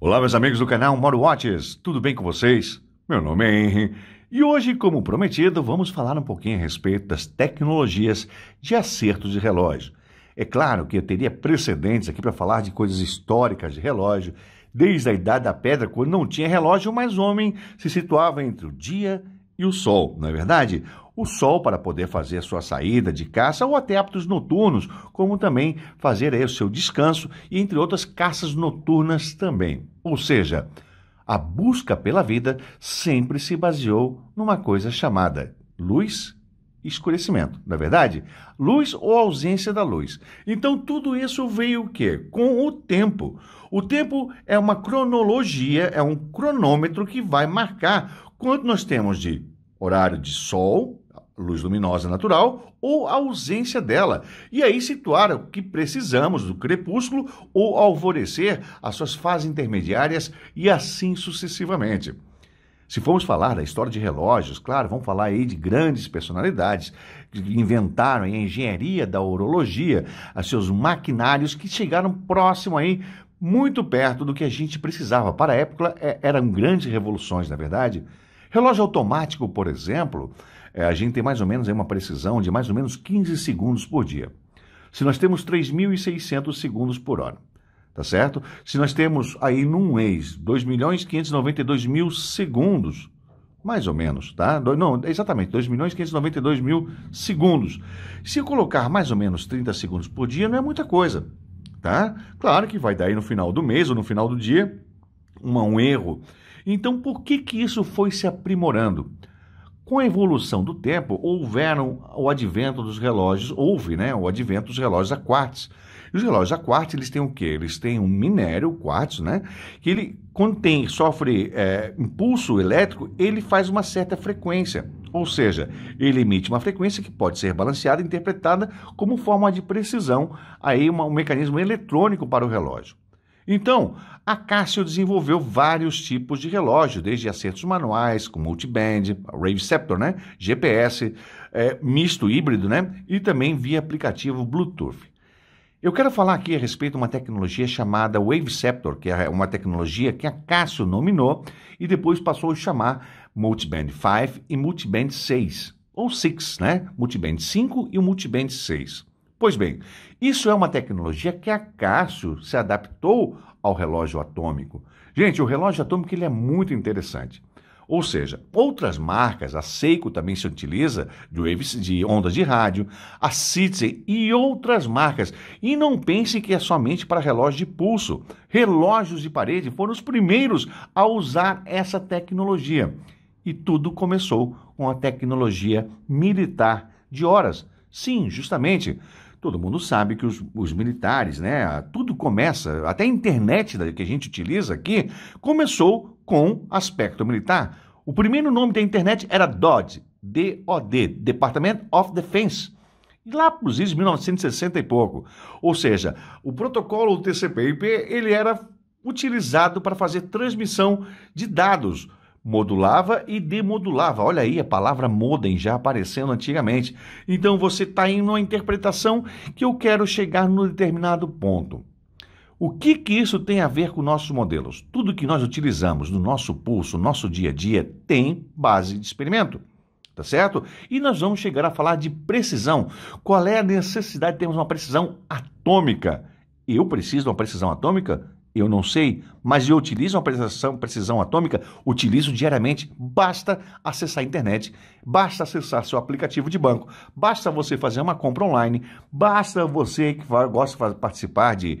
Olá, meus amigos do canal Moro Watches, tudo bem com vocês? Meu nome é Henry e hoje, como prometido, vamos falar um pouquinho a respeito das tecnologias de acerto de relógio. É claro que eu teria precedentes aqui para falar de coisas históricas de relógio, desde a Idade da Pedra, quando não tinha relógio, mas homem se situava entre o dia e o sol, não é verdade? o sol para poder fazer sua saída de caça ou até hábitos noturnos, como também fazer aí o seu descanso e entre outras caças noturnas também. Ou seja, a busca pela vida sempre se baseou numa coisa chamada luz escurecimento, na é verdade? Luz ou ausência da luz. Então tudo isso veio o quê? Com o tempo. O tempo é uma cronologia, é um cronômetro que vai marcar quanto nós temos de horário de sol, luz luminosa natural ou a ausência dela, e aí situar o que precisamos do crepúsculo ou alvorecer as suas fases intermediárias e assim sucessivamente. Se formos falar da história de relógios, claro, vamos falar aí de grandes personalidades que inventaram a engenharia da horologia, a seus maquinários que chegaram próximo aí, muito perto do que a gente precisava. Para a época, é, eram grandes revoluções, na é verdade. Relógio automático, por exemplo, é, a gente tem mais ou menos uma precisão de mais ou menos 15 segundos por dia. Se nós temos 3.600 segundos por hora, tá certo? Se nós temos aí num mês 2.592.000 milhões mil segundos, mais ou menos, tá? Do, não, exatamente, 2.592.000 milhões mil segundos. Se eu colocar mais ou menos 30 segundos por dia, não é muita coisa, tá? Claro que vai dar aí no final do mês ou no final do dia uma, um erro então, por que, que isso foi se aprimorando? Com a evolução do tempo, houveram o advento dos relógios, houve né, o advento dos relógios a quartz. E os relógios a quartz, eles têm o quê? Eles têm um minério, o quartzo, né? Que ele contém, sofre é, impulso elétrico, ele faz uma certa frequência. Ou seja, ele emite uma frequência que pode ser balanceada e interpretada como forma de precisão, aí uma, um mecanismo eletrônico para o relógio. Então, a Casio desenvolveu vários tipos de relógio, desde acertos manuais, com multiband, Rave Scepter, né? GPS, é, misto híbrido, né? E também via aplicativo Bluetooth. Eu quero falar aqui a respeito de uma tecnologia chamada Wave Scepter, que é uma tecnologia que a Casio nominou e depois passou a chamar Multiband 5 e Multiband 6, ou 6, né? Multiband 5 e o Multiband 6. Pois bem, isso é uma tecnologia que a Cássio se adaptou ao relógio atômico. Gente, o relógio atômico ele é muito interessante. Ou seja, outras marcas, a Seiko também se utiliza de, waves, de ondas de rádio, a Citizen e outras marcas. E não pense que é somente para relógio de pulso. Relógios de parede foram os primeiros a usar essa tecnologia. E tudo começou com a tecnologia militar de horas. Sim, justamente. Todo mundo sabe que os, os militares, né? Tudo começa, até a internet que a gente utiliza aqui, começou com aspecto militar. O primeiro nome da internet era DOD, D-O-D, Department of Defense. Lá pros anos 1960 e pouco. Ou seja, o protocolo TCP/IP ele era utilizado para fazer transmissão de dados modulava e demodulava. Olha aí a palavra modem já aparecendo antigamente. Então você está indo uma interpretação que eu quero chegar no determinado ponto. O que que isso tem a ver com nossos modelos? Tudo que nós utilizamos no nosso pulso, no nosso dia a dia, tem base de experimento. Tá certo? E nós vamos chegar a falar de precisão. Qual é a necessidade de termos uma precisão atômica? Eu preciso de uma precisão atômica? eu não sei, mas eu utilizo uma precisão, precisão atômica, utilizo diariamente. Basta acessar a internet, basta acessar seu aplicativo de banco, basta você fazer uma compra online, basta você que gosta de participar de,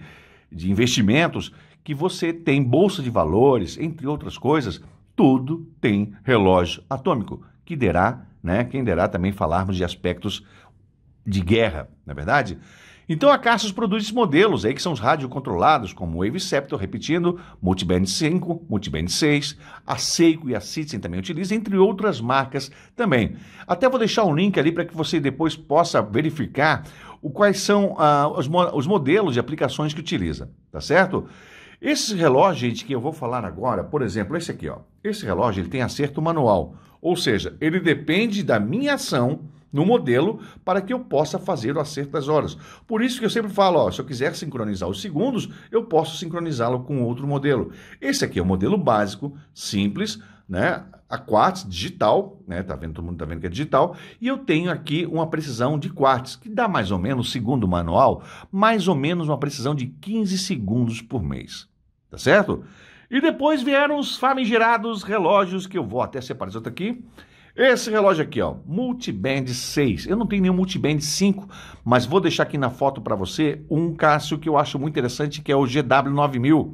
de investimentos, que você tem bolsa de valores, entre outras coisas, tudo tem relógio atômico, que derá, né, quem derá também falarmos de aspectos de guerra, na é verdade? Então a Cassius produz esses modelos aí que são os radiocontrolados, como o Waveceptor, repetindo, Multiband 5, Multiband 6, a Seiko e a Citizen também utilizam, entre outras marcas também. Até vou deixar um link ali para que você depois possa verificar o, quais são ah, os, mo os modelos e aplicações que utiliza, tá certo? Esse relógio, gente, que eu vou falar agora, por exemplo, esse aqui, ó. Esse relógio ele tem acerto manual, ou seja, ele depende da minha ação no modelo para que eu possa fazer o acerto das horas. Por isso que eu sempre falo, ó, se eu quiser sincronizar os segundos, eu posso sincronizá-lo com outro modelo. Esse aqui é o modelo básico, simples, né? A quartz digital, né? Tá vendo todo mundo tá vendo que é digital, e eu tenho aqui uma precisão de quartz que dá mais ou menos, segundo o manual, mais ou menos uma precisão de 15 segundos por mês. Tá certo? E depois vieram os famigerados relógios que eu vou até separar isso aqui esse relógio aqui, ó, Multiband 6. Eu não tenho nenhum Multiband 5, mas vou deixar aqui na foto para você um Cássio que eu acho muito interessante, que é o GW9000,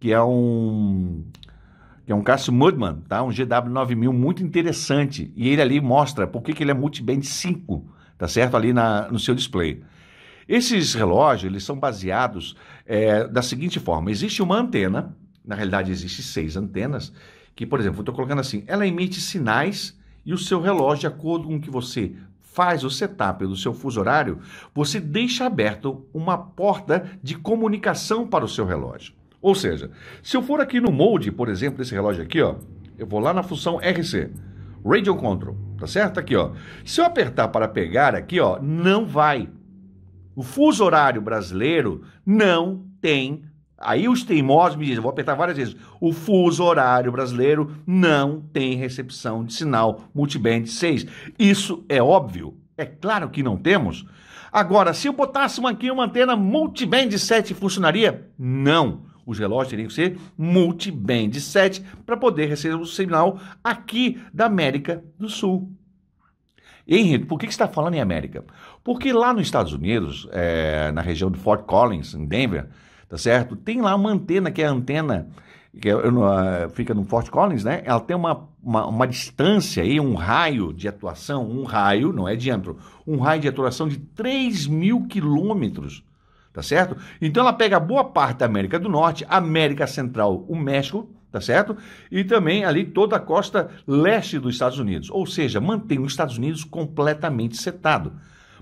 que é um que é um Cássio Mudman, tá? Um GW9000 muito interessante. E ele ali mostra por que, que ele é Multiband 5, tá certo? Ali na, no seu display. Esses relógios, eles são baseados é, da seguinte forma. Existe uma antena, na realidade existe seis antenas, que, por exemplo, eu estou colocando assim, ela emite sinais e o seu relógio, de acordo com o que você faz o setup do seu fuso horário, você deixa aberto uma porta de comunicação para o seu relógio. Ou seja, se eu for aqui no mode, por exemplo, desse relógio aqui, ó, eu vou lá na função RC, Radio Control, tá certo? Aqui, ó. Se eu apertar para pegar aqui, ó, não vai. O fuso horário brasileiro não tem Aí os teimosos me dizem, vou apertar várias vezes, o fuso horário brasileiro não tem recepção de sinal multiband 6. Isso é óbvio, é claro que não temos. Agora, se eu botasse uma, aqui uma antena multiband 7 funcionaria? Não. Os relógios teriam que ser multiband 7 para poder receber o sinal aqui da América do Sul. Henrique, por que, que você está falando em América? Porque lá nos Estados Unidos, é, na região de Fort Collins, em Denver, tá certo? Tem lá uma antena, que é a antena que é, ah, fica no Fort Collins, né? Ela tem uma, uma, uma, distância aí, um raio de atuação, um raio, não é diâmetro, um raio de atuação de 3 mil quilômetros, tá certo? Então ela pega boa parte da América do Norte, América Central, o México, tá certo? E também ali toda a costa leste dos Estados Unidos, ou seja, mantém os Estados Unidos completamente setado.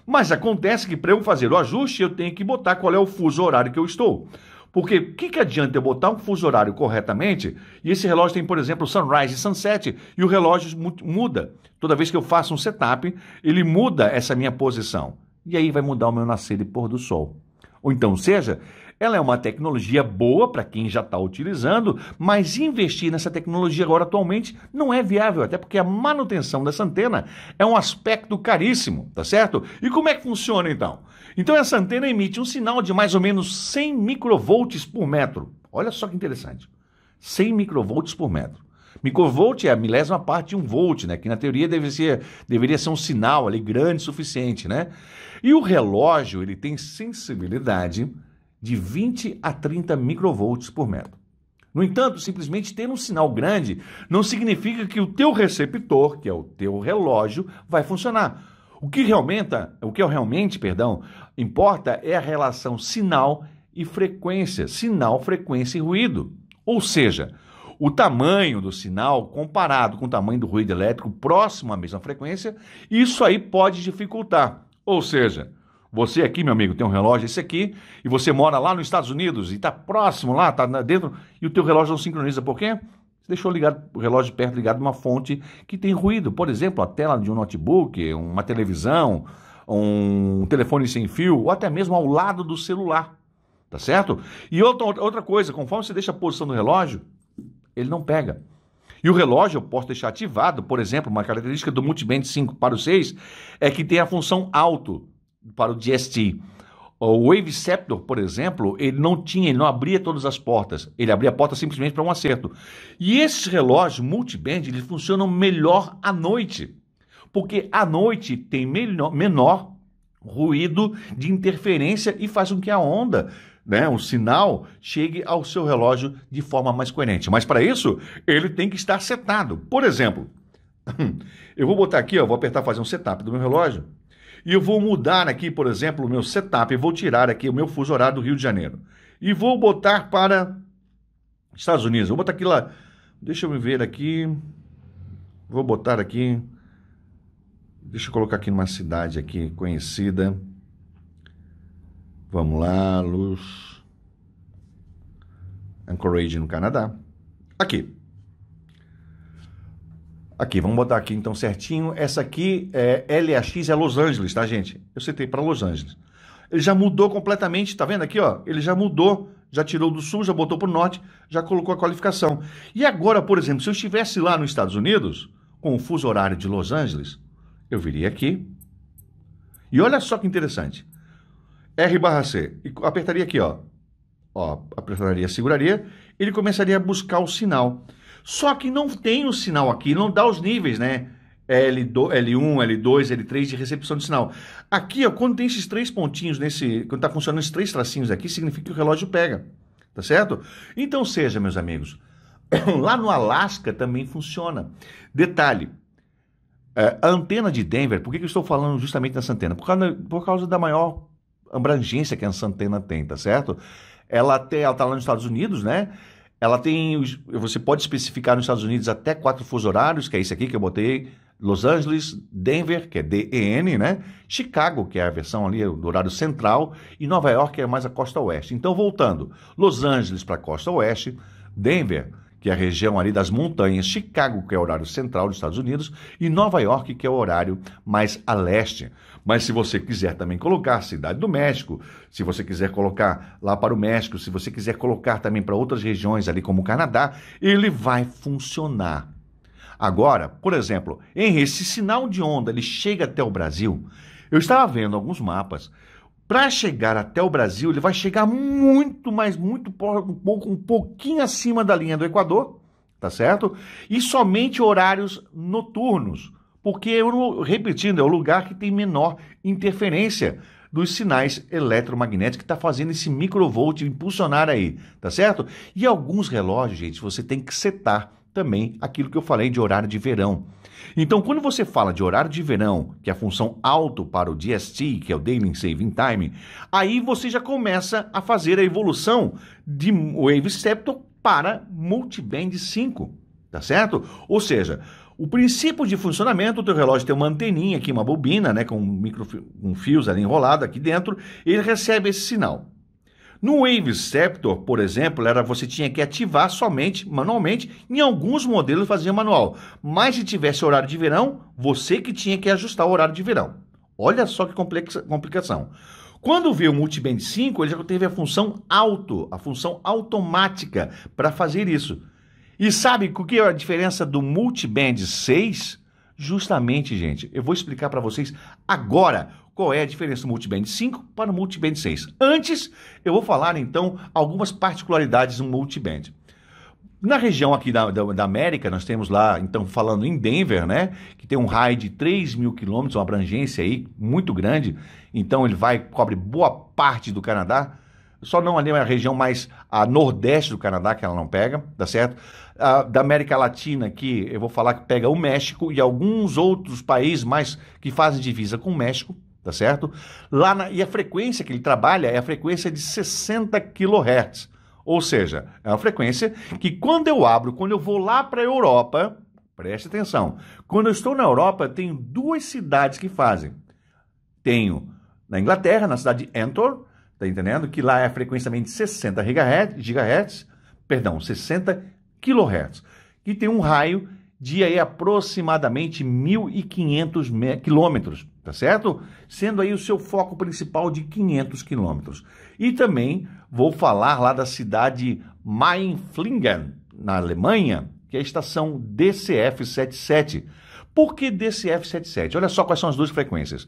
Mas acontece que para eu fazer o ajuste, eu tenho que botar qual é o fuso horário que eu estou. Porque o que, que adianta eu botar um fuso horário corretamente e esse relógio tem, por exemplo, sunrise e sunset e o relógio muda. Toda vez que eu faço um setup, ele muda essa minha posição. E aí vai mudar o meu nascer e pôr do sol. Ou então, seja, ela é uma tecnologia boa para quem já está utilizando, mas investir nessa tecnologia agora atualmente não é viável, até porque a manutenção dessa antena é um aspecto caríssimo, tá certo? E como é que funciona então? Então essa antena emite um sinal de mais ou menos 100 microvolts por metro. Olha só que interessante. 100 microvolts por metro. Microvolt é a milésima parte de um volt, né? Que na teoria deve ser, deveria ser um sinal ali grande o suficiente, né? E o relógio, ele tem sensibilidade de 20 a 30 microvolts por metro. No entanto, simplesmente ter um sinal grande não significa que o teu receptor, que é o teu relógio, vai funcionar. O que realmente, o que realmente, perdão, importa é a relação sinal e frequência, sinal, frequência e ruído. Ou seja, o tamanho do sinal comparado com o tamanho do ruído elétrico próximo à mesma frequência, isso aí pode dificultar. Ou seja, você aqui, meu amigo, tem um relógio, esse aqui, e você mora lá nos Estados Unidos e está próximo lá, está dentro, e o teu relógio não sincroniza. Por quê? Você deixou ligado, o relógio perto ligado uma fonte que tem ruído. Por exemplo, a tela de um notebook, uma televisão, um telefone sem fio, ou até mesmo ao lado do celular. Tá certo? E outra, outra coisa, conforme você deixa a posição do relógio, ele não pega. E o relógio eu posso deixar ativado, por exemplo, uma característica do Multiband 5 para o 6 é que tem a função alto para o DST. O Wave Scepter, por exemplo, ele não tinha, ele não abria todas as portas. Ele abria a porta simplesmente para um acerto. E esses relógios multiband, eles funcionam melhor à noite. Porque à noite tem melhor, menor ruído de interferência e faz com que a onda, né, o sinal, chegue ao seu relógio de forma mais coerente. Mas para isso, ele tem que estar setado. Por exemplo, eu vou botar aqui, ó, vou apertar fazer um setup do meu relógio e eu vou mudar aqui, por exemplo, o meu setup, eu vou tirar aqui o meu fuso horário do Rio de Janeiro e vou botar para Estados Unidos. Vou botar aqui lá, deixa eu ver aqui, vou botar aqui, deixa eu colocar aqui numa cidade aqui conhecida. Vamos lá, luz. Anchorage no Canadá. Aqui. Aqui, vamos botar aqui então certinho. Essa aqui é LAX, é Los Angeles, tá, gente? Eu citei para Los Angeles. Ele já mudou completamente, tá vendo aqui, ó? Ele já mudou, já tirou do sul, já botou para o norte, já colocou a qualificação. E agora, por exemplo, se eu estivesse lá nos Estados Unidos, com o fuso horário de Los Angeles, eu viria aqui. E olha só que interessante. R barra C. E apertaria aqui, ó. Ó, apertaria, seguraria. Ele começaria a buscar o sinal. Só que não tem o sinal aqui, não dá os níveis, né? L2, L1, L2, L3 de recepção de sinal. Aqui, ó, quando tem esses três pontinhos nesse, quando está funcionando esses três tracinhos aqui, significa que o relógio pega, tá certo? Então seja, meus amigos, lá no Alasca também funciona. Detalhe, é, a antena de Denver, por que, que eu estou falando justamente nessa antena? Por causa, por causa da maior abrangência que essa antena tem, tá certo? Ela está lá nos Estados Unidos, né? Ela tem. Você pode especificar nos Estados Unidos até quatro fuso horários, que é esse aqui que eu botei. Los Angeles, Denver, que é DEN, né? Chicago, que é a versão ali do horário central, e Nova York, que é mais a costa oeste. Então, voltando, Los Angeles para a costa oeste, Denver, que é a região ali das montanhas, Chicago, que é o horário central dos Estados Unidos, e Nova York, que é o horário mais a leste. Mas se você quiser também colocar Cidade do México, se você quiser colocar lá para o México, se você quiser colocar também para outras regiões ali como o Canadá, ele vai funcionar. Agora, por exemplo, em esse sinal de onda ele chega até o Brasil. Eu estava vendo alguns mapas. Para chegar até o Brasil, ele vai chegar muito, mais, muito um pouco, um pouquinho acima da linha do Equador, tá certo? E somente horários noturnos porque, eu, repetindo, é o lugar que tem menor interferência dos sinais eletromagnéticos que está fazendo esse microvolt impulsionar aí, tá certo? E alguns relógios, gente, você tem que setar também aquilo que eu falei de horário de verão. Então, quando você fala de horário de verão, que é a função alto para o DST, que é o Daily Saving Time, aí você já começa a fazer a evolução de Wave Septon para Multiband 5, tá certo? Ou seja, o princípio de funcionamento, o teu relógio tem uma anteninha aqui, uma bobina, né, com micro, um fios ali enrolado aqui dentro, ele recebe esse sinal. No Waveceptor, por exemplo, era você tinha que ativar somente manualmente, em alguns modelos fazia manual, mas se tivesse horário de verão, você que tinha que ajustar o horário de verão. Olha só que complexa, complicação. Quando veio o Multiband 5, ele já teve a função auto, a função automática para fazer isso. E sabe o que é a diferença do multiband 6? Justamente, gente, eu vou explicar para vocês agora qual é a diferença do multiband 5 para o multiband 6. Antes, eu vou falar então algumas particularidades do multiband. Na região aqui da, da, da, América, nós temos lá, então, falando em Denver, né? Que tem um raio de 3 mil quilômetros, uma abrangência aí muito grande. Então, ele vai, cobre boa parte do Canadá só não ali é uma região mais a nordeste do Canadá, que ela não pega, tá certo? A, da América Latina, que eu vou falar que pega o México e alguns outros países mais que fazem divisa com o México, tá certo? Lá na, e a frequência que ele trabalha é a frequência de 60 kHz. Ou seja, é uma frequência que quando eu abro, quando eu vou lá para a Europa, preste atenção, quando eu estou na Europa, tenho duas cidades que fazem. Tenho na Inglaterra, na cidade de Antor, Tá entendendo? Que lá é a frequência também de 60 GHz, perdão, 60 kHz, que tem um raio de aí aproximadamente 1.500 quilômetros, tá certo? Sendo aí o seu foco principal de 500 quilômetros. E também vou falar lá da cidade Mainflingen, na Alemanha, que é a estação DCF-77. Por que DCF-77? Olha só quais são as duas frequências.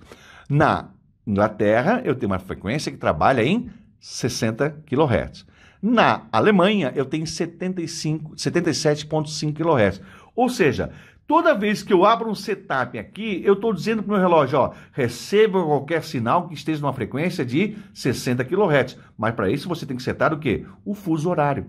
Na Inglaterra, eu tenho uma frequência que trabalha em 60 kHz. Na Alemanha, eu tenho 77,5 kHz. Ou seja, toda vez que eu abro um setup aqui, eu estou dizendo para o meu relógio, ó, receba qualquer sinal que esteja numa frequência de 60 kHz. Mas para isso você tem que setar o quê? O fuso horário.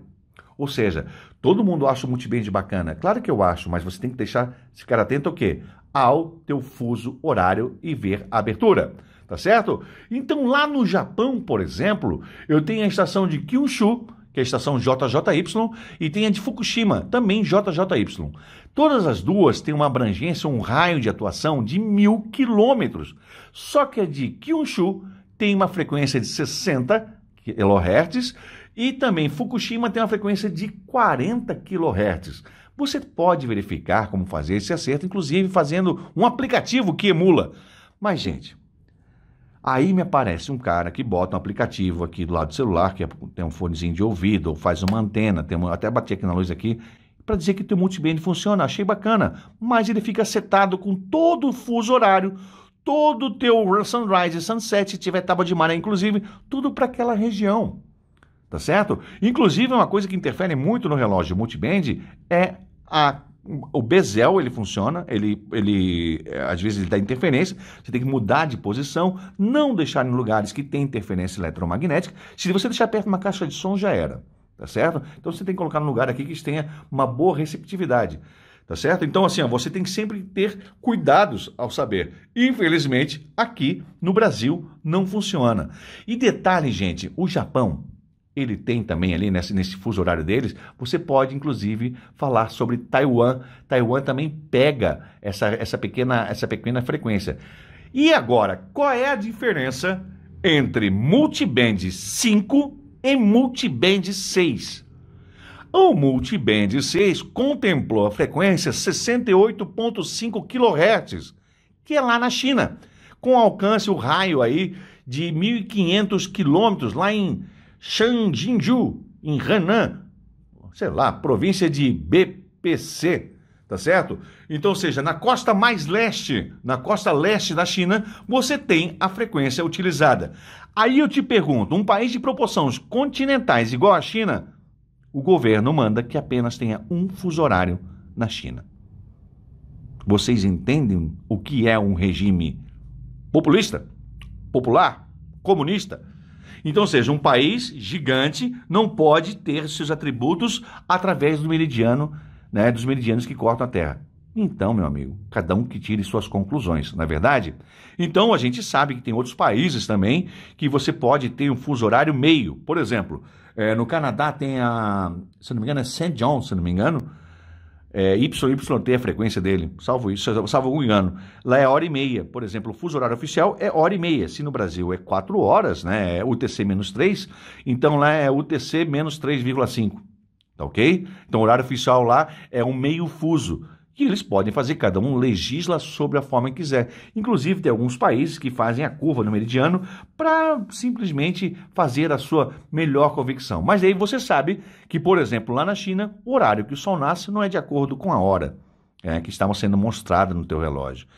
Ou seja, todo mundo acha o multiband bacana. Claro que eu acho, mas você tem que deixar, ficar atento ao quê? Ao teu fuso horário e ver a abertura tá certo? Então lá no Japão, por exemplo, eu tenho a estação de Kyushu, que é a estação JJY, e tem a de Fukushima, também JJY. Todas as duas têm uma abrangência, um raio de atuação de mil quilômetros. Só que a de Kyushu tem uma frequência de 60 kHz e também Fukushima tem uma frequência de 40 kHz. Você pode verificar como fazer esse acerto, inclusive fazendo um aplicativo que emula. Mas, gente, Aí me aparece um cara que bota um aplicativo aqui do lado do celular, que é, tem um fonezinho de ouvido, ou faz uma antena, tem uma, até bati aqui na luz aqui, para dizer que o teu multiband funciona. Achei bacana, mas ele fica setado com todo o fuso horário, todo o teu sunrise, sunset, se tiver tábua de maré, inclusive, tudo para aquela região. Tá certo? Inclusive, uma coisa que interfere muito no relógio multiband é a o bezel ele funciona, ele, ele eh, às vezes ele dá interferência, você tem que mudar de posição, não deixar em lugares que tem interferência eletromagnética. Se você deixar perto de uma caixa de som, já era, tá certo? Então você tem que colocar num lugar aqui que tenha uma boa receptividade, tá certo? Então assim, ó, você tem que sempre ter cuidados ao saber. Infelizmente, aqui no Brasil não funciona. E detalhe, gente, o Japão ele tem também ali nesse, nesse fuso horário deles, você pode inclusive falar sobre Taiwan. Taiwan também pega essa, essa, pequena, essa pequena frequência. E agora, qual é a diferença entre multiband 5 e multiband 6? O multiband 6 contemplou a frequência 68.5 kHz, que é lá na China, com alcance o raio aí de 1500 quilômetros lá em Shanjinju, em Henan, sei lá, província de BPC, tá certo? Então, seja, na costa mais leste, na costa leste da China, você tem a frequência utilizada. Aí eu te pergunto, um país de proporções continentais igual à China, o governo manda que apenas tenha um fuso horário na China. Vocês entendem o que é um regime populista, popular, comunista? Então, ou seja, um país gigante não pode ter seus atributos através do meridiano, né, dos meridianos que cortam a Terra. Então, meu amigo, cada um que tire suas conclusões, na é verdade? Então, a gente sabe que tem outros países também que você pode ter um fuso horário meio. Por exemplo, é, no Canadá tem a, se não me engano, é St. John, se não me engano, é, YYT é a frequência dele, salvo isso, salvo algum engano. Lá é hora e meia, por exemplo, o fuso horário oficial é hora e meia. Se no Brasil é 4 horas, né, é UTC menos 3, então lá é UTC menos 3,5. Tá ok? Então, o horário oficial lá é um meio fuso que eles podem fazer, cada um legisla sobre a forma que quiser. Inclusive, tem alguns países que fazem a curva no meridiano para simplesmente fazer a sua melhor convicção. Mas aí você sabe que, por exemplo, lá na China, o horário que o sol nasce não é de acordo com a hora é, que estava sendo mostrada no teu relógio.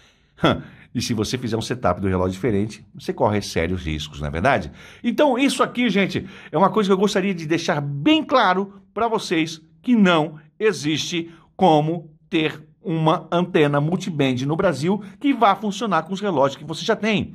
E se você fizer um setup do relógio diferente, você corre sérios riscos, não é verdade? Então, isso aqui, gente, é uma coisa que eu gostaria de deixar bem claro para vocês que não existe como ter uma antena multiband no Brasil que vá funcionar com os relógios que você já tem.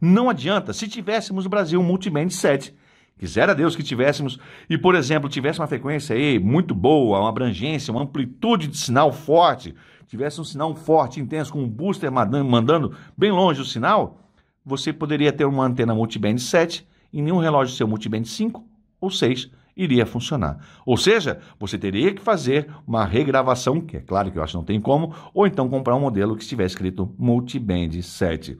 Não adianta. Se tivéssemos no Brasil um multiband 7, quisera Deus que tivéssemos, e por exemplo, tivesse uma frequência aí muito boa, uma abrangência, uma amplitude de sinal forte, tivesse um sinal forte, intenso, com um booster mandando bem longe o sinal, você poderia ter uma antena multiband 7 e nenhum relógio seu multiband 5 ou 6 iria funcionar. Ou seja, você teria que fazer uma regravação, que é claro que eu acho que não tem como, ou então comprar um modelo que estiver escrito Multiband 7.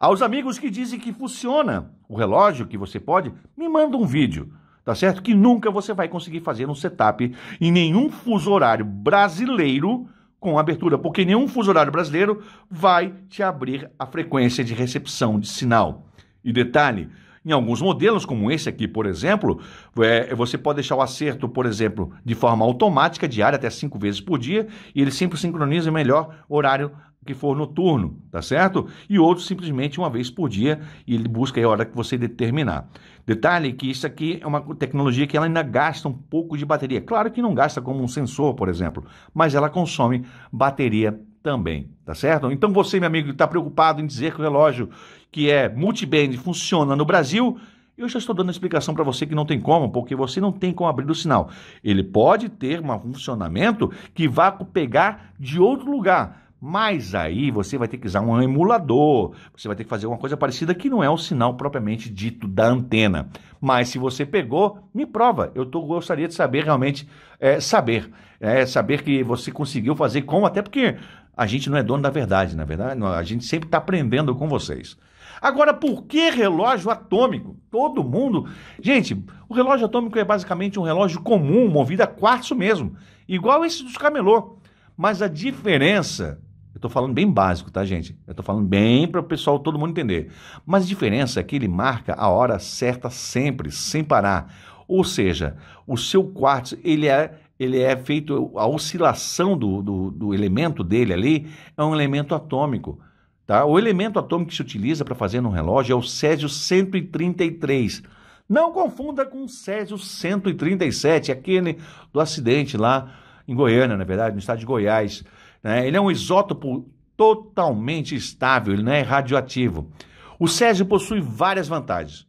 Aos amigos que dizem que funciona o relógio, que você pode, me manda um vídeo, tá certo? Que nunca você vai conseguir fazer um setup em nenhum fuso horário brasileiro com abertura, porque nenhum fuso horário brasileiro vai te abrir a frequência de recepção de sinal. E detalhe, em alguns modelos, como esse aqui, por exemplo, é, você pode deixar o acerto, por exemplo, de forma automática, diária, até cinco vezes por dia, e ele sempre sincroniza melhor horário que for noturno, tá certo? E outro simplesmente uma vez por dia e ele busca a hora que você determinar. Detalhe que isso aqui é uma tecnologia que ela ainda gasta um pouco de bateria. Claro que não gasta como um sensor, por exemplo, mas ela consome bateria também, tá certo? Então você, meu amigo, está preocupado em dizer que o relógio que é multiband funciona no Brasil, eu já estou dando a explicação para você que não tem como, porque você não tem como abrir o sinal. Ele pode ter um funcionamento que vá pegar de outro lugar. Mas aí você vai ter que usar um emulador, você vai ter que fazer alguma coisa parecida que não é o sinal propriamente dito da antena. Mas se você pegou, me prova. Eu tô, gostaria de saber realmente, é, saber. É, saber que você conseguiu fazer como, até porque a gente não é dono da verdade, na é verdade, a gente sempre está aprendendo com vocês. Agora, por que relógio atômico? Todo mundo. Gente, o relógio atômico é basicamente um relógio comum, movido a quartzo mesmo, igual esse dos camelô. Mas a diferença. Eu estou falando bem básico, tá, gente? Eu estou falando bem para o pessoal, todo mundo entender. Mas a diferença é que ele marca a hora certa sempre, sem parar. Ou seja, o seu quartzo, ele é ele é feito, a oscilação do, do, do elemento dele ali é um elemento atômico. Tá? O elemento atômico que se utiliza para fazer um relógio é o Césio 133. Não confunda com o Césio 137, aquele do acidente lá em Goiânia, na verdade, no estado de Goiás. Né? Ele é um isótopo totalmente estável, ele não é radioativo. O Césio possui várias vantagens.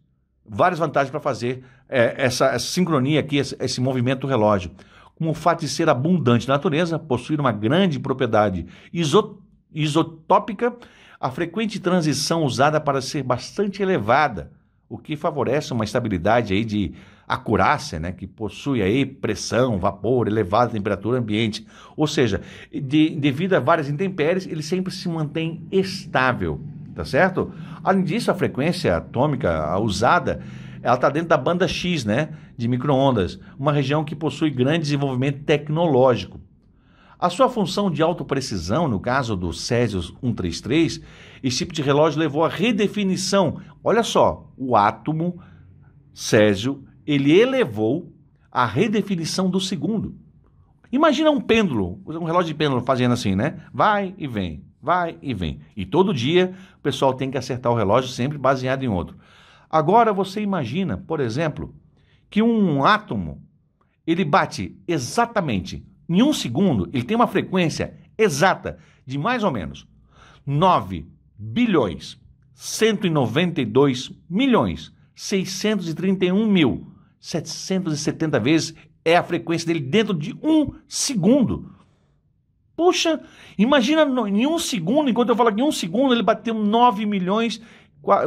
Várias vantagens para fazer é, essa, essa, sincronia aqui, esse, esse movimento do relógio como o fato de ser abundante na natureza, possuir uma grande propriedade isotópica, a frequente transição usada para ser bastante elevada, o que favorece uma estabilidade aí de acurácia, né, que possui aí pressão, vapor, elevada temperatura ambiente. Ou seja, de, devido a várias intempéries, ele sempre se mantém estável, tá certo? Além disso, a frequência atômica usada ela está dentro da banda X, né, de microondas, uma região que possui grande desenvolvimento tecnológico. A sua função de autoprecisão, no caso do Césio 133, esse tipo de relógio levou à redefinição. Olha só, o átomo Césio, ele elevou a redefinição do segundo. Imagina um pêndulo, um relógio de pêndulo fazendo assim, né? Vai e vem, vai e vem. E todo dia o pessoal tem que acertar o relógio sempre baseado em outro. Agora você imagina, por exemplo, que um átomo ele bate exatamente em um segundo, ele tem uma frequência exata de mais ou menos 9 bilhões 192 milhões 631 mil 770 vezes é a frequência dele dentro de um segundo. Puxa, imagina em um segundo, enquanto eu falo que em um segundo ele bateu 9 milhões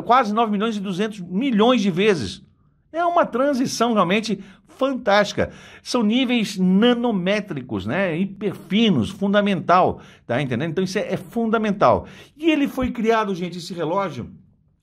quase 9 milhões e 200 milhões de vezes. É uma transição realmente fantástica. São níveis nanométricos, né? Hiperfinos, fundamental, tá entendendo? Então isso é, é fundamental. E ele foi criado, gente, esse relógio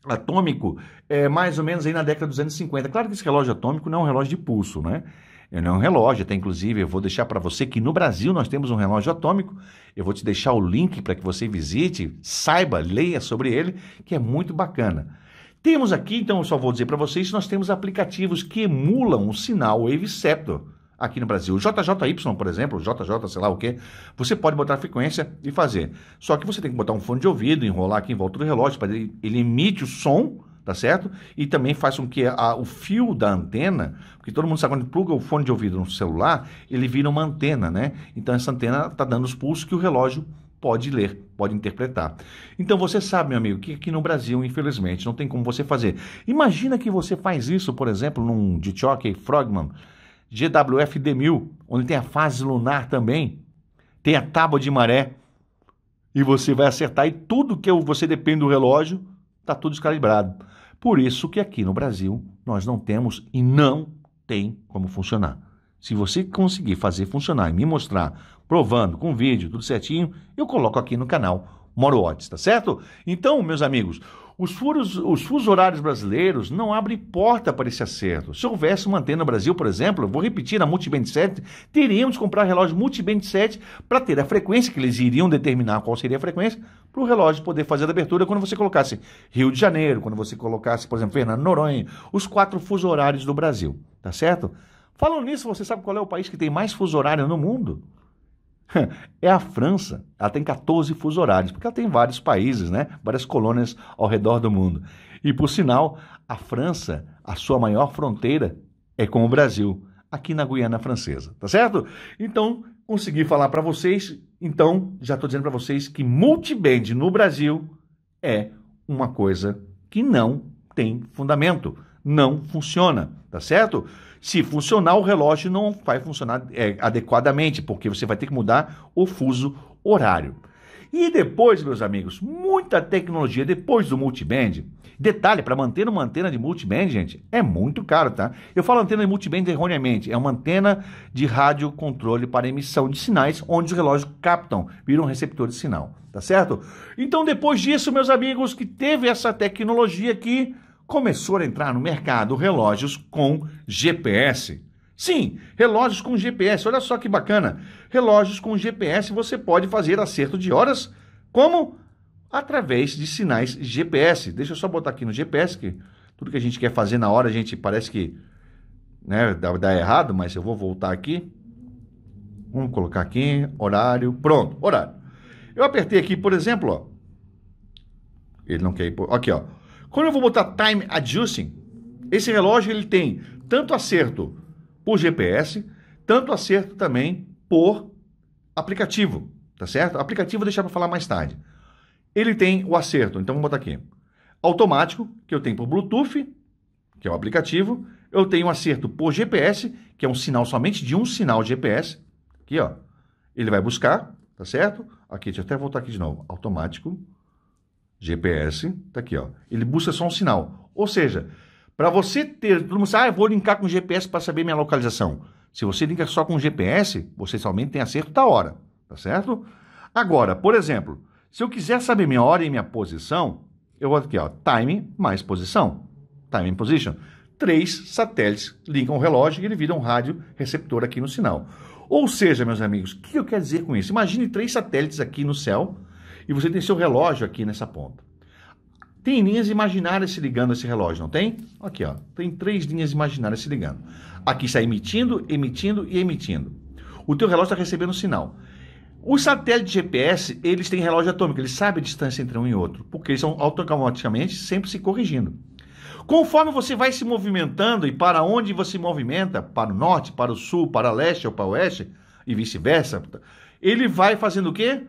atômico, é, mais ou menos aí na década dos anos 50. Claro que esse relógio atômico não é um relógio de pulso, né? É um relógio, até inclusive eu vou deixar para você que no Brasil nós temos um relógio atômico. Eu vou te deixar o link para que você visite, saiba, leia sobre ele, que é muito bacana. Temos aqui, então eu só vou dizer para vocês, nós temos aplicativos que emulam o sinal Waveceptor aqui no Brasil. O JJY, por exemplo, JJ, sei lá o que, você pode botar a frequência e fazer. Só que você tem que botar um fone de ouvido, enrolar aqui em volta do relógio, para ele, ele emite o som tá certo? E também faz com que a, o fio da antena, porque todo mundo sabe quando pluga o fone de ouvido no celular, ele vira uma antena, né? Então essa antena está dando os pulsos que o relógio pode ler, pode interpretar. Então você sabe, meu amigo, que aqui no Brasil, infelizmente, não tem como você fazer. Imagina que você faz isso, por exemplo, num de Jockey Frogman GWF D1000, onde tem a fase lunar também, tem a tábua de maré, e você vai acertar e tudo que você depende do relógio está tudo descalibrado. Por isso que aqui no Brasil nós não temos e não tem como funcionar. Se você conseguir fazer funcionar e me mostrar, provando com vídeo, tudo certinho, eu coloco aqui no canal Moro Odds, tá certo? Então, meus amigos, os, furos, os fusos horários brasileiros não abrem porta para esse acerto. Se houvesse uma antena no Brasil, por exemplo, vou repetir, na Multiband 7, teríamos que comprar relógio Multiband 7 para ter a frequência, que eles iriam determinar qual seria a frequência, para o relógio poder fazer a abertura quando você colocasse Rio de Janeiro, quando você colocasse, por exemplo, Fernando Noronha, os quatro fusos horários do Brasil, tá certo? Falando nisso, você sabe qual é o país que tem mais fuso horário no mundo? é a França. Ela tem 14 fusos horários, porque ela tem vários países, né? várias colônias ao redor do mundo. E por sinal, a França, a sua maior fronteira é com o Brasil, aqui na Guiana Francesa, tá certo? Então, consegui falar para vocês, então já estou dizendo para vocês que multiband no Brasil é uma coisa que não tem fundamento, não funciona, tá certo? Se funcionar, o relógio não vai funcionar é, adequadamente, porque você vai ter que mudar o fuso horário. E depois, meus amigos, muita tecnologia depois do multiband. Detalhe, para manter uma antena de multiband, gente, é muito caro, tá? Eu falo antena de multiband erroneamente. É uma antena de rádio controle para emissão de sinais, onde os relógios captam, viram um receptor de sinal, tá certo? Então, depois disso, meus amigos, que teve essa tecnologia aqui, começou a entrar no mercado relógios com GPS. Sim, relógios com GPS. Olha só que bacana. Relógios com GPS você pode fazer acerto de horas como através de sinais GPS. Deixa eu só botar aqui no GPS que tudo que a gente quer fazer na hora a gente parece que né, dá, dá errado, mas eu vou voltar aqui. Vamos colocar aqui horário. Pronto, horário. Eu apertei aqui, por exemplo, ó. Ele não quer ir por... Aqui, ó. Quando eu vou botar time adjusting, esse relógio ele tem tanto acerto por GPS, tanto acerto também por aplicativo, tá certo? Aplicativo deixar para falar mais tarde. Ele tem o acerto, então vamos botar aqui. Automático, que eu tenho por Bluetooth, que é o aplicativo, eu tenho acerto por GPS, que é um sinal somente de um sinal de GPS, aqui ó. Ele vai buscar, tá certo? Aqui, deixa eu até voltar aqui de novo, automático. GPS, tá aqui, ó. Ele busca só um sinal. Ou seja, para você ter, todo mundo sabe, ah, vou linkar com GPS para saber minha localização. Se você linka só com GPS, você somente tem acerto da hora, tá certo? Agora, por exemplo, se eu quiser saber minha hora e minha posição, eu vou aqui, ó, time mais posição. Time position. Três satélites linkam o relógio e ele vira um rádio receptor aqui no sinal. Ou seja, meus amigos, o que eu quero dizer com isso? Imagine três satélites aqui no céu, e você tem seu relógio aqui nessa ponta. Tem linhas imaginárias se ligando a esse relógio, não tem? Aqui, ó. Tem três linhas imaginárias se ligando. Aqui está emitindo, emitindo e emitindo. O teu relógio está recebendo um sinal. Os satélites GPS, eles têm relógio atômico, eles sabem a distância entre um e outro, porque eles são automaticamente sempre se corrigindo. Conforme você vai se movimentando e para onde você movimenta, para o norte, para o sul, para o leste ou para o oeste, e vice-versa, ele vai fazendo o quê?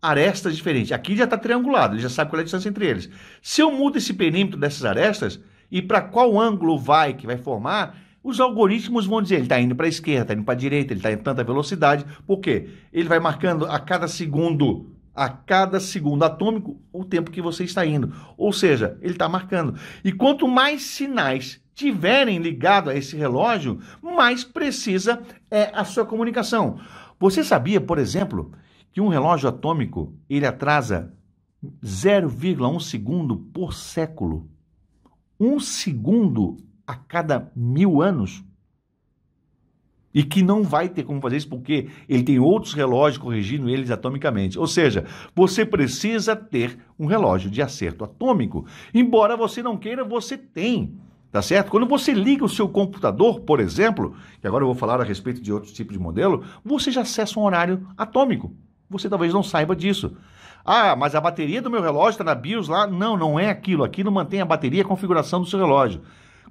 arestas diferentes. Aqui já está triangulado, ele já sabe qual é a distância entre eles. Se eu mudo esse perímetro dessas arestas e para qual ângulo vai que vai formar, os algoritmos vão dizer, ele está indo para a esquerda, está indo para a direita, ele está em tanta velocidade. Por quê? Ele vai marcando a cada segundo, a cada segundo atômico, o tempo que você está indo. Ou seja, ele está marcando. E quanto mais sinais tiverem ligado a esse relógio, mais precisa é a sua comunicação. Você sabia, por exemplo, que um relógio atômico ele atrasa 0,1 segundo por século. Um segundo a cada mil anos. E que não vai ter como fazer isso porque ele tem outros relógios corrigindo eles atomicamente. Ou seja, você precisa ter um relógio de acerto atômico. Embora você não queira, você tem. Tá certo? Quando você liga o seu computador, por exemplo, que agora eu vou falar a respeito de outros tipos de modelo, você já acessa um horário atômico. Você talvez não saiba disso. Ah, mas a bateria do meu relógio está na BIOS lá. Não, não é aquilo. Aquilo mantém a bateria e a configuração do seu relógio.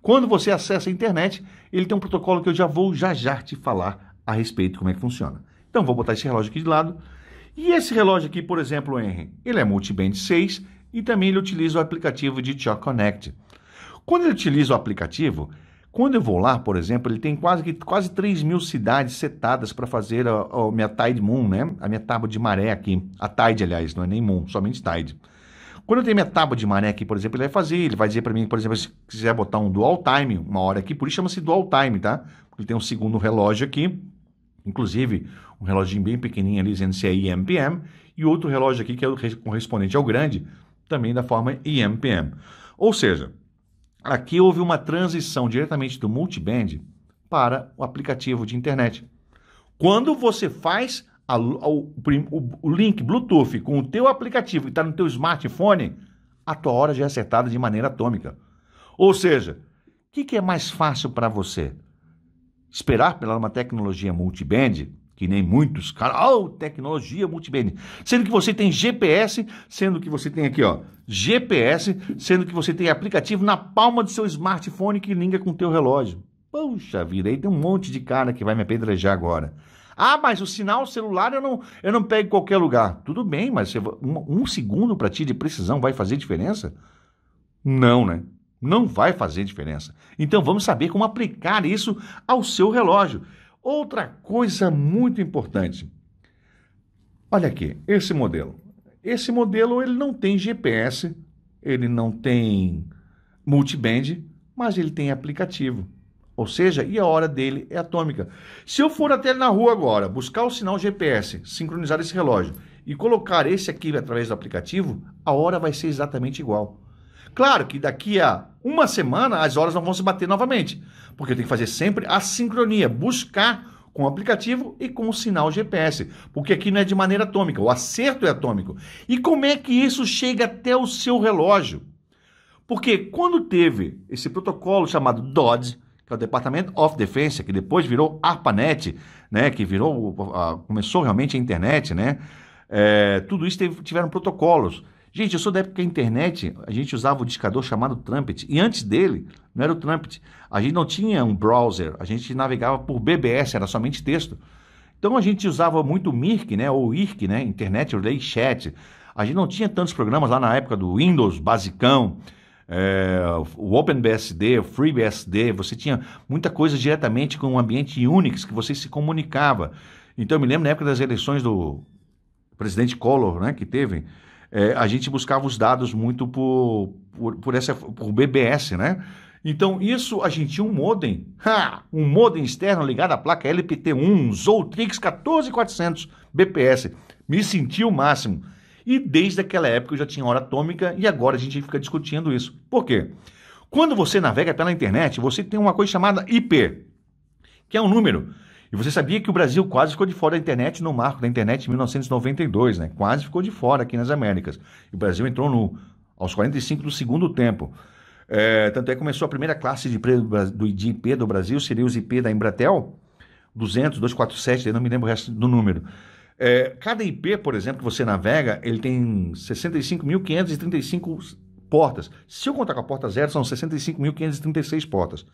Quando você acessa a internet, ele tem um protocolo que eu já vou já já te falar a respeito de como é que funciona. Então vou botar esse relógio aqui de lado. E esse relógio aqui, por exemplo, Henry, ele é multiband 6 e também ele utiliza o aplicativo de Tio Connect. Quando ele utiliza o aplicativo, quando eu vou lá, por exemplo, ele tem quase, quase 3 mil cidades setadas para fazer a, a, minha Tide Moon, né? A minha tábua de maré aqui. A Tide, aliás, não é nem Moon, somente Tide. Quando eu tenho minha tábua de maré aqui, por exemplo, ele vai fazer, ele vai dizer para mim, por exemplo, se quiser botar um dual time, uma hora aqui, por isso chama-se dual time, tá? Ele tem um segundo relógio aqui, inclusive um reloginho bem pequenininho ali dizendo se é IMPM, e outro relógio aqui que é o correspondente ao grande, também da forma IMPM. Ou seja, aqui houve uma transição diretamente do multiband para o aplicativo de internet. Quando você faz a, a, o, o, o, link Bluetooth com o teu aplicativo e está no teu smartphone, a tua hora já é acertada de maneira atômica. Ou seja, o que, que é mais fácil para você? Esperar pela uma tecnologia multiband que nem muitos caras. Oh, tecnologia multimídia. Sendo que você tem GPS, sendo que você tem aqui, ó, GPS, sendo que você tem aplicativo na palma do seu smartphone que liga com o teu relógio. Poxa, vida, aí tem um monte de cara que vai me apedrejar agora. Ah, mas o sinal celular eu não, eu não pego em qualquer lugar. Tudo bem, mas você, um, um segundo para ti de precisão vai fazer diferença? Não, né? Não vai fazer diferença. Então vamos saber como aplicar isso ao seu relógio. Outra coisa muito importante. Olha aqui, esse modelo. Esse modelo ele não tem GPS, ele não tem multiband, mas ele tem aplicativo. Ou seja, e a hora dele é atômica. Se eu for até na rua agora, buscar o sinal GPS, sincronizar esse relógio e colocar esse aqui através do aplicativo, a hora vai ser exatamente igual. Claro que daqui a uma semana as horas não vão se bater novamente, porque eu tenho que fazer sempre a sincronia, buscar com o aplicativo e com o sinal GPS, porque aqui não é de maneira atômica, o acerto é atômico. E como é que isso chega até o seu relógio? Porque quando teve esse protocolo chamado DOD, que é o Departamento of Defense, que depois virou ARPANET, né, que virou, começou realmente a internet, né, é, tudo isso teve, tiveram protocolos. Gente, eu sou da época que a internet, a gente usava o discador chamado Trumpet, e antes dele, não era o Trumpet. A gente não tinha um browser, a gente navegava por BBS, era somente texto. Então a gente usava muito o MIRC, né, ou IRC, né, Internet Relay Chat. A gente não tinha tantos programas lá na época do Windows, basicão, é, o OpenBSD, o FreeBSD, você tinha muita coisa diretamente com o ambiente Unix que você se comunicava. Então eu me lembro na época das eleições do presidente Collor, né, que teve é, a gente buscava os dados muito por, por, por, essa, por BBS, né? Então, isso a gente tinha um modem, ha! um modem externo ligado à placa LPT1 Zoltrix 14400 BPS. Me senti o máximo. E desde aquela época eu já tinha hora atômica e agora a gente fica discutindo isso. Por quê? Quando você navega pela internet, você tem uma coisa chamada IP, que é um número e você sabia que o Brasil quase ficou de fora da internet no marco da internet em 1992, né? Quase ficou de fora aqui nas Américas. E o Brasil entrou no, aos 45 do segundo tempo. É, tanto é que começou a primeira classe de, do, de IP do Brasil, seria os IP da Embratel, 200, 247, não me lembro o resto do número. É, cada IP, por exemplo, que você navega, ele tem 65.535 portas. Se eu contar com a porta zero, são 65.536 portas.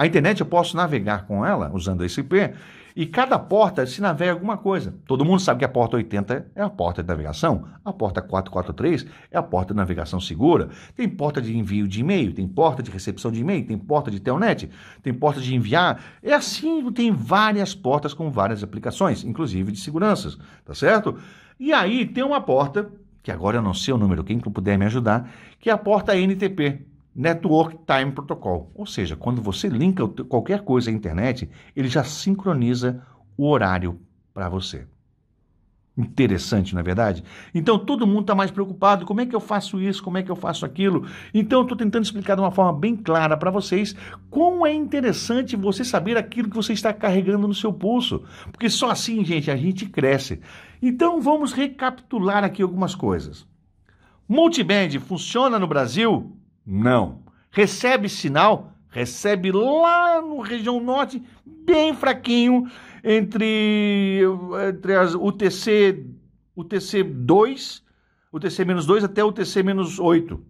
A internet eu posso navegar com ela, usando a IP, e cada porta se navega alguma coisa. Todo mundo sabe que a porta 80 é a porta de navegação, a porta 443 é a porta de navegação segura, tem porta de envio de e-mail, tem porta de recepção de e-mail, tem porta de telnet, tem porta de enviar. É assim, tem várias portas com várias aplicações, inclusive de seguranças, tá certo? E aí tem uma porta, que agora eu não sei o número, quem puder me ajudar, que é a porta NTP, Network Time Protocol. Ou seja, quando você linka qualquer coisa à internet, ele já sincroniza o horário para você. Interessante, na é verdade? Então todo mundo está mais preocupado: como é que eu faço isso, como é que eu faço aquilo? Então eu estou tentando explicar de uma forma bem clara para vocês como é interessante você saber aquilo que você está carregando no seu pulso. Porque só assim, gente, a gente cresce. Então vamos recapitular aqui algumas coisas. Multiband funciona no Brasil? Não. Recebe sinal? Recebe lá no região norte, bem fraquinho, entre, entre as UTC, UTC 2, UTC menos 2 até UTC menos 8.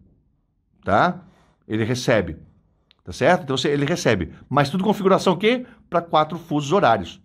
Tá? Ele recebe. Tá certo? Então ele recebe. Mas tudo configuração o quê? Para quatro fusos horários.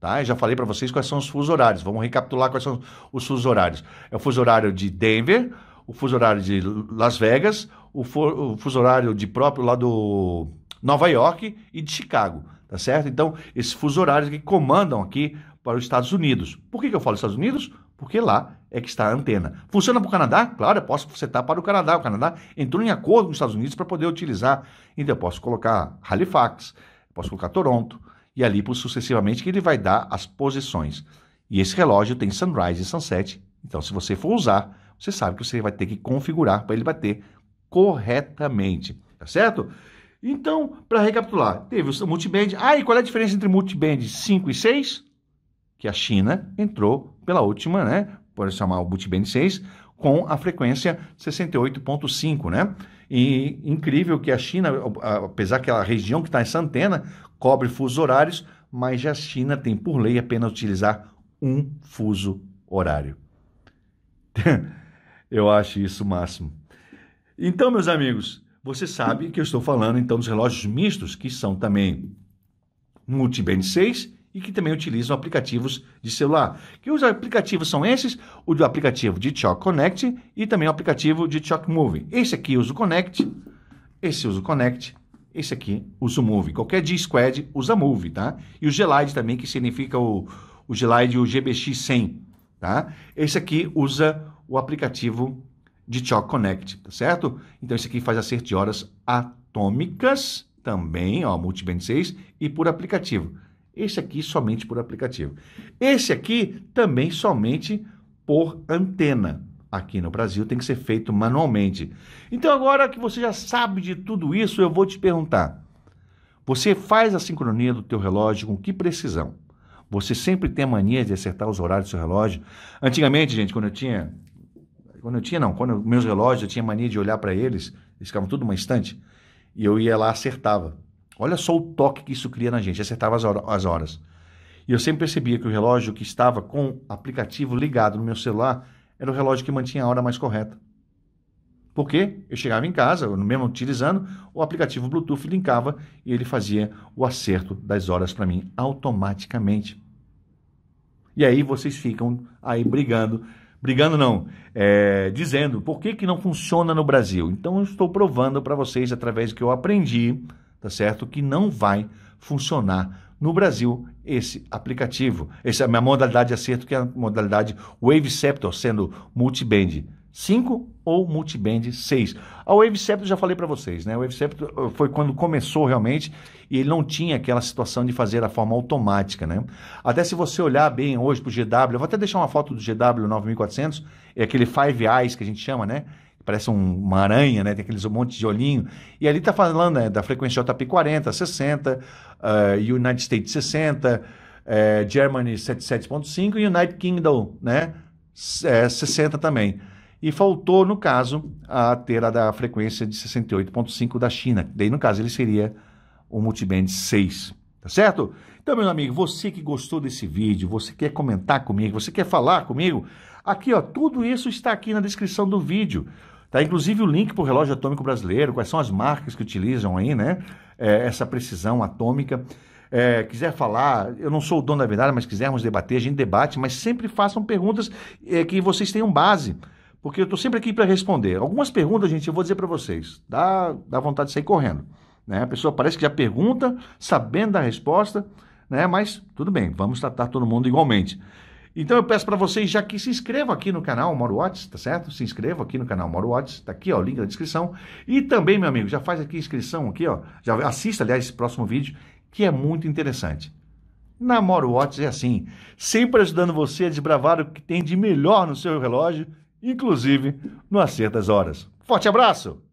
Tá? Eu já falei para vocês quais são os fusos horários. Vamos recapitular quais são os fusos horários. É o fuso horário de Denver, o fuso horário de Las Vegas, o, for, o fuso horário de próprio lá do Nova York e de Chicago, tá certo? Então, esses fuso horários que comandam aqui para os Estados Unidos. Por que, que eu falo Estados Unidos? Porque lá é que está a antena. Funciona para o Canadá? Claro, eu posso setar para o Canadá. O Canadá entrou em acordo com os Estados Unidos para poder utilizar. Então, eu posso colocar Halifax, posso colocar Toronto, e ali por, sucessivamente que ele vai dar as posições. E esse relógio tem sunrise e sunset. Então, se você for usar, você sabe que você vai ter que configurar para ele bater corretamente, tá certo? Então, para recapitular, teve o multiband. Ah, e qual é a diferença entre multiband 5 e 6? Que a China entrou pela última, né? Pode chamar o multiband 6, com a frequência 68.5, né? E incrível que a China, apesar que a região que está essa antena cobre fusos horários, mas a China tem por lei apenas utilizar um fuso horário. Eu acho isso o máximo. Então, meus amigos, você sabe que eu estou falando então dos relógios mistos, que são também multiband 6 e que também utilizam aplicativos de celular. Que os aplicativos são esses, o do aplicativo de Chalk Connect e também o aplicativo de Chalk Move. Esse aqui usa o Connect, esse usa o Connect, esse aqui usa o Move. Qualquer G-Squad usa Move, tá? E o Gelide também, que significa o, o Gelide, o GBX100, tá? Esse aqui usa o aplicativo de Chalk Connect, tá certo? Então isso aqui faz acerto de horas atômicas também, ó, multiband 6 e por aplicativo. Esse aqui somente por aplicativo. Esse aqui também somente por antena. Aqui no Brasil tem que ser feito manualmente. Então agora que você já sabe de tudo isso, eu vou te perguntar. Você faz a sincronia do teu relógio com que precisão? Você sempre tem mania de acertar os horários do seu relógio? Antigamente, gente, quando eu tinha quando eu tinha, não. Quando eu, meus relógios, eu tinha mania de olhar para eles, eles ficavam tudo uma estante, e eu ia lá acertava. Olha só o toque que isso cria na gente, acertava as, hora, as horas. E eu sempre percebia que o relógio que estava com o aplicativo ligado no meu celular era o relógio que mantinha a hora mais correta. Porque eu chegava em casa, mesmo utilizando, o aplicativo Bluetooth linkava e ele fazia o acerto das horas para mim automaticamente. E aí vocês ficam aí brigando brigando não, é, dizendo por que, que não funciona no Brasil. Então eu estou provando para vocês, através do que eu aprendi, tá certo, que não vai funcionar no Brasil esse aplicativo, essa minha modalidade de acerto, que é a modalidade Wave Sceptor, sendo multiband. 5 ou multiband 6. A Wave Septo já falei para vocês, né? A Wave Septo eh, foi quando começou realmente e ele não tinha aquela situação de fazer a forma automática, né? Até se você olhar bem hoje pro GW, eu vou até deixar uma foto do GW 9400, é aquele Five Eyes que a gente chama, né? Parece um, uma aranha, né? Tem aqueles um monte de olhinho. E ali tá falando né, da frequência JP 40, 60, uh, United States 60, uh, eh, Germany 77.5 e United Kingdom, né? É, 60 eh, também. E faltou, no caso, a ter a da frequência de 68.5 da China. Daí, no caso, ele seria o multiband 6. Tá certo? Então, meu amigo, você que gostou desse vídeo, você quer comentar comigo, você quer falar comigo, aqui, ó, tudo isso está aqui na descrição do vídeo. Tá? Inclusive o link para o relógio atômico brasileiro, quais são as marcas que utilizam aí, né? É, essa precisão atômica. É, quiser falar, eu não sou o dono da verdade, mas quisermos debater, a gente debate, mas sempre façam perguntas é, que vocês tenham base porque eu estou sempre aqui para responder. Algumas perguntas, gente, eu vou dizer para vocês. Dá, dá vontade de sair correndo. Né? A pessoa parece que já pergunta, sabendo da resposta, né? mas tudo bem, vamos tratar todo mundo igualmente. Então eu peço para vocês já que se inscrevam aqui no canal Moro Watts, tá certo? Se inscrevam aqui no canal Moro Watts, tá aqui ó, o link na descrição. E também, meu amigo, já faz aqui a inscrição aqui, ó. Já assista, aliás, esse próximo vídeo, que é muito interessante. Na Moro Watts é assim, sempre ajudando você a desbravar o que tem de melhor no seu relógio inclusive no Acertas Horas. Forte abraço!